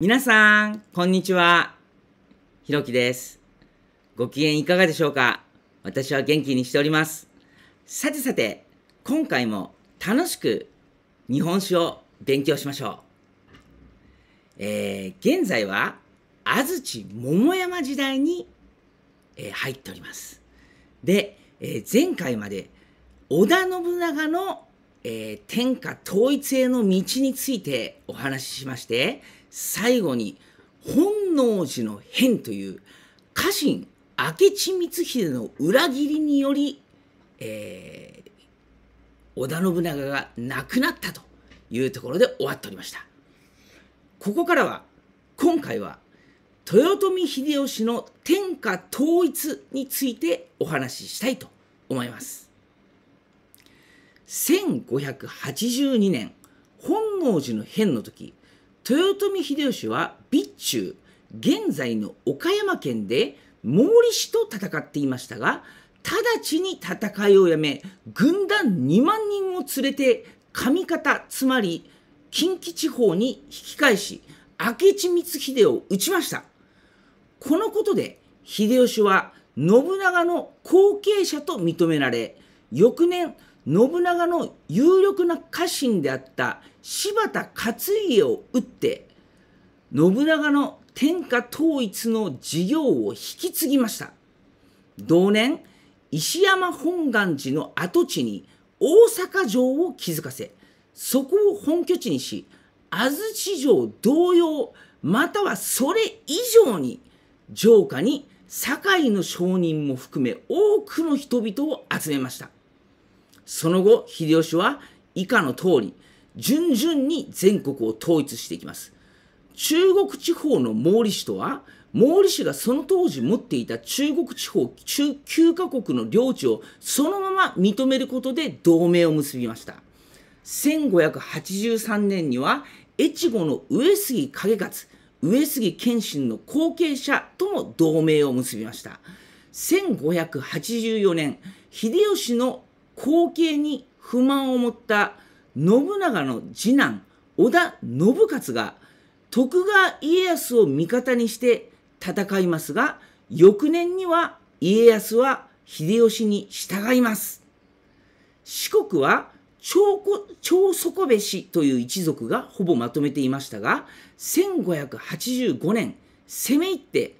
皆さん、こんにちは。ひろきです。ご機嫌いかがでしょうか私は元気にしております。さてさて、今回も楽しく日本史を勉強しましょう。えー、現在は安土桃山時代に、えー、入っております。で、えー、前回まで織田信長の、えー、天下統一への道についてお話ししまして、最後に本能寺の変という家臣明智光秀の裏切りにより、えー、織田信長が亡くなったというところで終わっておりましたここからは今回は豊臣秀吉の天下統一についてお話ししたいと思います1582年本能寺の変の時豊臣秀吉は備中現在の岡山県で毛利氏と戦っていましたが直ちに戦いをやめ軍団2万人を連れて上方つまり近畿地方に引き返し明智光秀を討ちましたこのことで秀吉は信長の後継者と認められ翌年信長の有力な家臣であった柴田勝家を討って信長の天下統一の事業を引き継ぎました同年石山本願寺の跡地に大阪城を築かせそこを本拠地にし安土城同様またはそれ以上に城下に堺の商人も含め多くの人々を集めましたその後、秀吉は以下の通り、順々に全国を統一していきます。中国地方の毛利氏とは、毛利氏がその当時持っていた中国地方中9カ国の領地をそのまま認めることで同盟を結びました。1583年には、越後の上杉景勝、上杉謙信の後継者とも同盟を結びました。1584年、秀吉の後継に不満を持った信長の次男織田信勝が徳川家康を味方にして戦いますが翌年には家康は秀吉に従います。四国は長長底部氏という一族がほぼまとめていましたが1585年攻め入って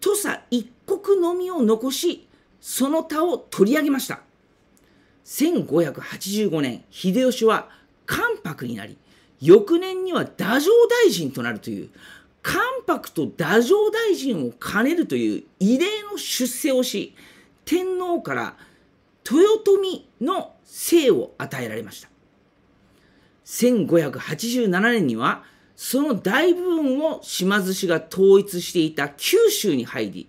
土佐一国のみを残しその他を取り上げました。1585年、秀吉は関白になり、翌年には太政大臣となるという、関白と太政大臣を兼ねるという異例の出世をし、天皇から豊臣の姓を与えられました。1587年には、その大部分を島津氏が統一していた九州に入り、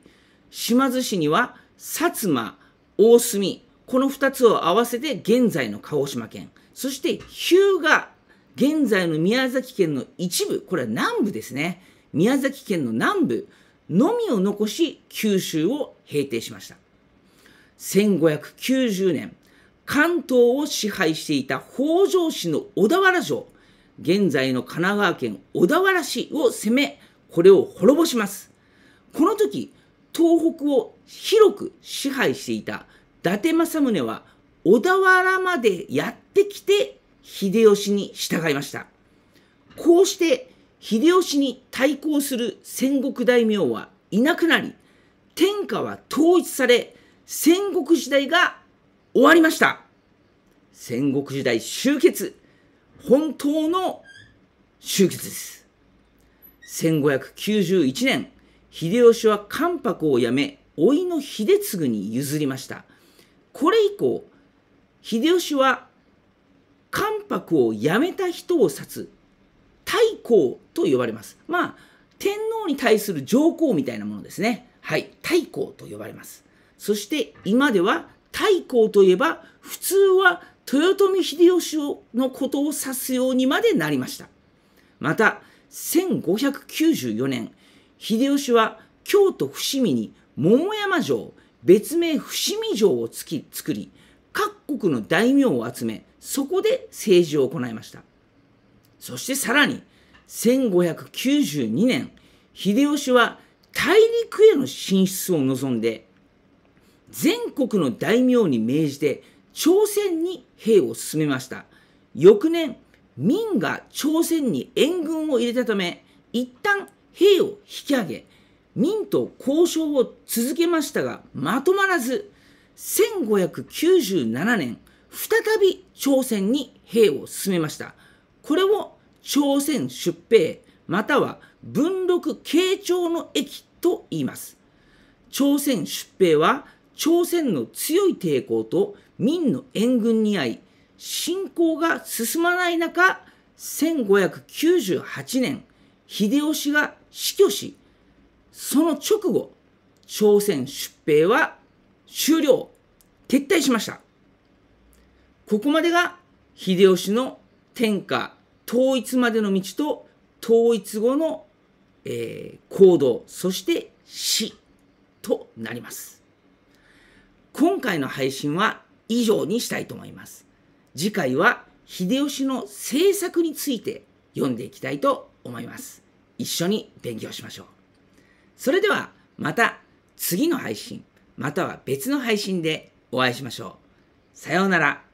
島津氏には薩摩、大隅、この2つを合わせて現在の鹿児島県、そして日向、現在の宮崎県の一部、これは南部ですね。宮崎県の南部のみを残し、九州を平定しました。1590年、関東を支配していた北条氏の小田原城、現在の神奈川県小田原市を攻め、これを滅ぼします。この時、東北を広く支配していた伊達政宗は小田原までやってきて秀吉に従いました。こうして秀吉に対抗する戦国大名はいなくなり、天下は統一され、戦国時代が終わりました。戦国時代終結。本当の終結です。1591年、秀吉は関白を辞め、甥の秀次に譲りました。これ以降秀吉は関白をやめた人を指す太后と呼ばれます。まあ天皇に対する上皇みたいなものですね。はい、太后と呼ばれます。そして今では太后といえば普通は豊臣秀吉のことを指すようにまでなりました。また1594年秀吉は京都伏見に桃山城別名伏見城をつき作り各国の大名を集めそこで政治を行いましたそしてさらに1592年秀吉は大陸への進出を望んで全国の大名に命じて朝鮮に兵を進めました翌年明が朝鮮に援軍を入れたため一旦兵を引き上げ明と交渉を続けましたが、まとまらず、1597年、再び朝鮮に兵を進めました。これを朝鮮出兵、または文禄慶長の駅と言います。朝鮮出兵は、朝鮮の強い抵抗と明の援軍に遭い、侵攻が進まない中、1598年、秀吉が死去し、その直後、朝鮮出兵は終了、撤退しました。ここまでが秀吉の天下統一までの道と統一後の、えー、行動、そして死となります。今回の配信は以上にしたいと思います。次回は秀吉の政策について読んでいきたいと思います。一緒に勉強しましょう。それではまた次の配信、または別の配信でお会いしましょう。さようなら。